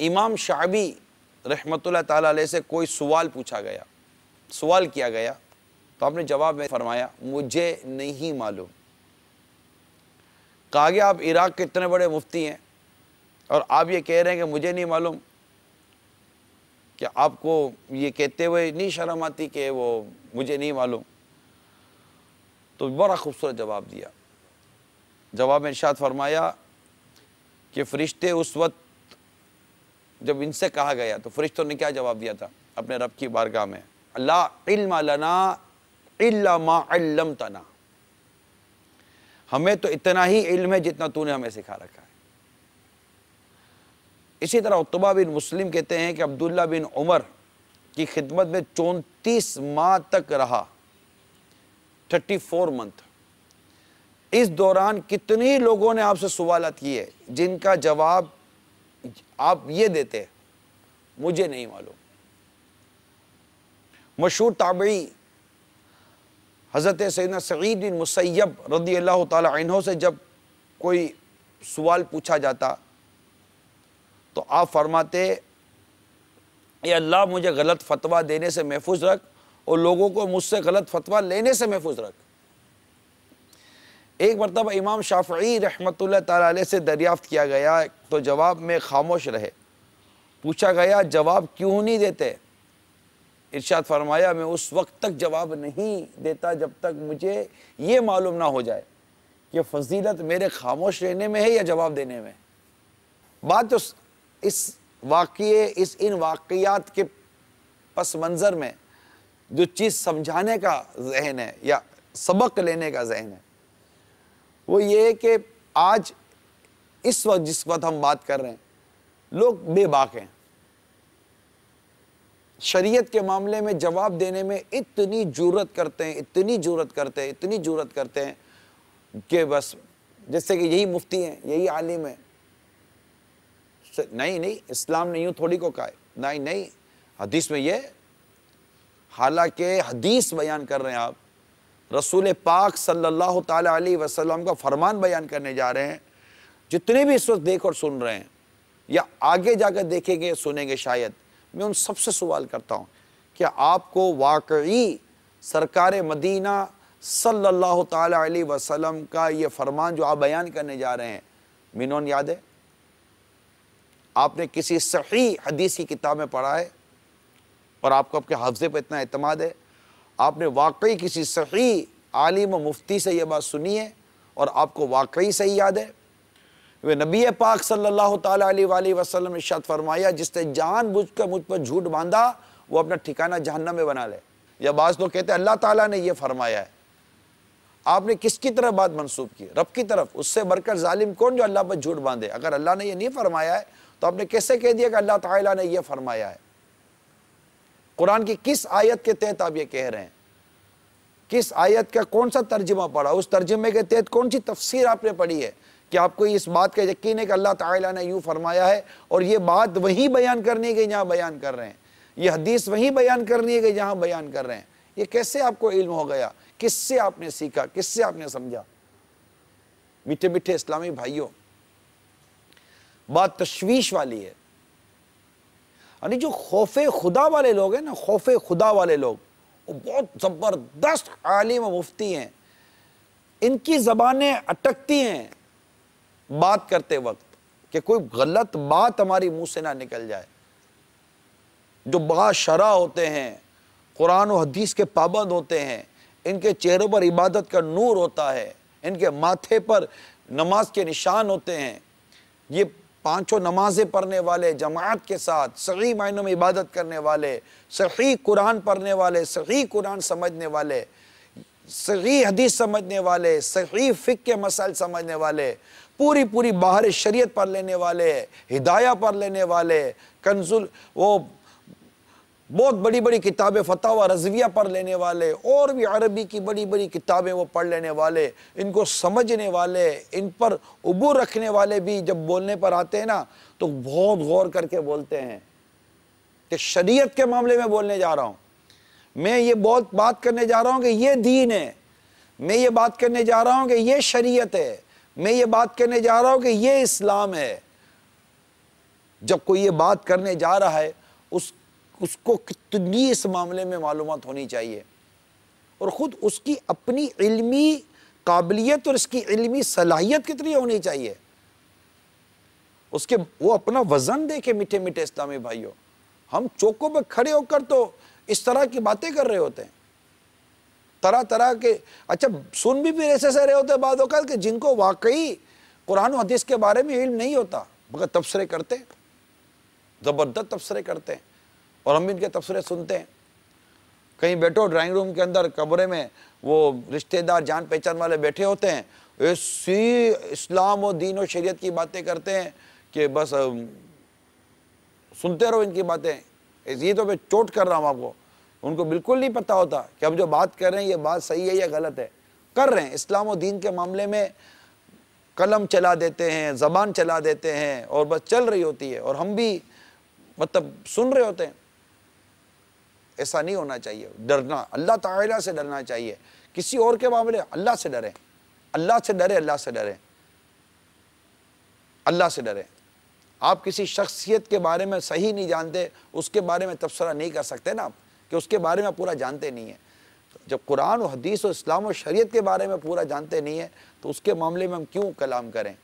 इमाम शाबी रहमत ताली से कोई सवाल पूछा गया सवाल किया गया तो आपने जवाब में फरमाया मुझे नहीं मालूम कहा गया आप इराक़ के इतने बड़े मुफ्ती हैं और आप ये कह रहे हैं कि मुझे नहीं मालूम कि आपको ये कहते हुए नहीं शर्म आती कि वो मुझे नहीं मालूम तो बड़ा खूबसूरत जवाब दिया जवाब में इर्शाद फरमाया कि फ़रिश्ते उस वक्त जब इनसे कहा गया तो फरिश्तों ने क्या जवाब दिया था अपने रब की बारगाह में अल्लाह हमें तो इतना ही इल्म है जितना तूने हमें सिखा रखा है इसी तरह उत्तबा बिन मुस्लिम कहते हैं कि अब्दुल्ला बिन उमर की खिदमत में चौंतीस माह तक रहा थर्टी फोर मंथ इस दौरान कितने लोगों ने आपसे सवालत किए जिनका जवाब आप ये देते मुझे नहीं मालूम मशहूर ताबड़ी हज़रत सैन सईद बिन मुसैब रदी अल्लाह तहों से जब कोई सवाल पूछा जाता तो आप फरमाते ये अल्लाह मुझे गलत फतवा देने से महफूज रख और लोगों को मुझसे गलत फतवा लेने से महफूज रख एक मरतब इमाम शाफी रहमत ताल से दरियाफ़्त किया गया तो जवाब में खामोश रहे पूछा गया जवाब क्यों नहीं देते इर्शाद फरमाया मैं उस वक्त तक जवाब नहीं देता जब तक मुझे ये मालूम ना हो जाए कि फजीलत मेरे खामोश रहने में है या जवाब देने में बात तो इस वाक़ इस इन वाकयात के पस मंज़र में जो चीज़ समझाने का जहन है या सबक लेने का जहन है वो ये कि आज इस वक्त जिस वक्त हम बात कर रहे हैं लोग बेबाक हैं शरीयत के मामले में जवाब देने में इतनी जरूरत करते हैं इतनी जरूरत करते हैं इतनी जरूरत करते हैं कि बस जैसे कि यही मुफ्ती हैं यही आलिम है नहीं नहीं इस्लाम नहीं यूँ थोड़ी को कहा नहीं नहीं हदीस में ये हालांकि हदीस बयान कर रहे हैं आप रसूल पाक सल्लल्लाहु अलैहि वसल्लम का फरमान बयान करने जा रहे हैं जितने भी इस वक्त देख और सुन रहे हैं या आगे जाकर देखेंगे सुनेंगे शायद मैं उन सबसे सवाल करता हूँ क्या आपको वाकई सरकार मदीना सल्लल्लाहु अलैहि वसल्लम का ये फरमान जो आप बयान करने जा रहे हैं मिनोन याद है आपने किसी सही हदीस की किताब में पढ़ा है और आपको आपके हफ्जे पर इतना अतमाद है आपने वाकई किसी सही आलिम मुफ्ती से यह बात सुनी है और आपको वाकई सही याद है वे नबी पाक सल्लल्लाहु अलैहि वसल्लम इशाद फरमाया जिसने जान बुझ कर मुझ पर झूठ बांधा वो अपना ठिकाना जहन्नम में बना ले या बाज़ लोग कहते हैं अल्लाह ताला ने यह फरमाया है आपने किसकी तरफ बात मनसूब की रब की तरफ उससे बढ़कर जालिम कौन जो अल्लाह पर झूठ बांधे अगर अल्लाह ने यह नहीं फरमाया है तो आपने कैसे कह दिया कि अल्लाह ताला ने यह फरमाया है कुरान की किस आयत के तहत आप ये कह रहे हैं किस आयत का कौन सा तर्जमा पढ़ा उस तर्जमे के तहत कौन सी तफसीर आपने पढ़ी है कि आपको इस बात का यकीन है कि अल्लाह ताला ने यूं फरमाया है और ये बात वही बयान करनी है कि जहां बयान कर रहे हैं ये हदीस वही बयान करनी है कि जहां बयान कर रहे हैं ये कैसे आपको इल्म हो गया किससे आपने सीखा किससे आपने समझा मीठे मीठे इस्लामी भाइयों बात तशवीश वाली है यानी जो खौफ खुदा वाले लोग हैं ना खौफ खुदा वाले लोग वो बहुत ज़बरदस्त आलिम मुफ्ती हैं इनकी ज़बानें अटकती हैं बात करते वक्त कि कोई गलत बात हमारी मुंह से ना निकल जाए जो बाशरा होते हैं कुरान और हदीस के पाबंद होते हैं इनके चेहरों पर इबादत का नूर होता है इनके माथे पर नमाज के निशान होते हैं ये पाँचों नमाजें पढ़ने वाले जमात के साथ सही मायनों में इबादत करने वाले सही कुरान पढ़ने वाले सही कुरान समझने वाले सही हदीस समझने वाले सही फ़िक के मसाइल समझने वाले पूरी पूरी बाहर शरीयत पढ़ लेने वाले हिदाया पढ़ लेने वाले कंजुल वो बहुत बड़ी बड़ी किताबें फतावा रजविया पढ़ लेने वाले और भी अरबी की बड़ी बड़ी किताबें वो पढ़ लेने वाले इनको समझने वाले इन पर अबूर रखने वाले भी जब बोलने पर आते हैं ना तो बहुत गौर करके बोलते हैं कि शरीयत के मामले में बोलने जा रहा हूँ मैं ये बहुत बात करने जा रहा हूँ कि ये दीन है मैं ये बात करने जा रहा हूँ कि ये शरीयत है मैं ये बात करने जा रहा हूँ कि ये इस्लाम है जब कोई ये बात करने जा रहा है उस उसको कितनी इस मामले में मालूम होनी चाहिए और ख़ुद उसकी अपनी इल्मी काबिलियत और इसकी इल्मी सलाहियत कितनी होनी चाहिए उसके वो अपना वज़न दे के मीठे मीठे इस्लामी भाइयों हम चौकों पर खड़े होकर तो इस तरह की बातें कर रहे होते हैं तरह तरह के अच्छा सुन भी फिर ऐसे रहे होते हैं बाद कि जिनको वाकई कुरान हदीस के बारे में इल्म नहीं होता मगर तबसरे करते ज़बरदस्त तबसरे करते हैं और हम भी इनके तबसरे सुनते हैं कहीं बैठो ड्राइंग रूम के अंदर कमरे में वो रिश्तेदार जान पहचान वाले बैठे होते हैं ऐसी इस्लाम और दीन और शरीयत की बातें करते हैं कि बस सुनते रहो इनकी बातें ये तो मैं चोट कर रहा हूँ आपको उनको बिल्कुल नहीं पता होता कि हम जो बात कर रहे हैं ये बात सही है या गलत है कर रहे हैं इस्लाम और दीन के मामले में कलम चला देते हैं ज़बान चला देते हैं और बस चल रही होती है और हम भी मतलब सुन रहे होते हैं ऐसा नहीं होना चाहिए डरना अल्लाह ताला से डरना चाहिए किसी और के मामले अल्लाह से डरें अल्लाह से डरे अल्लाह से डरें अल्लाह से डरें आप किसी शख्सियत के बारे में सही नहीं जानते उसके बारे में तबसरा नहीं कर सकते ना आप कि उसके बारे में पूरा जानते नहीं है जब कुरान और हदीस और इस्लाम और शरीयत के बारे में पूरा जानते नहीं है तो उसके मामले में हम क्यों कलाम करें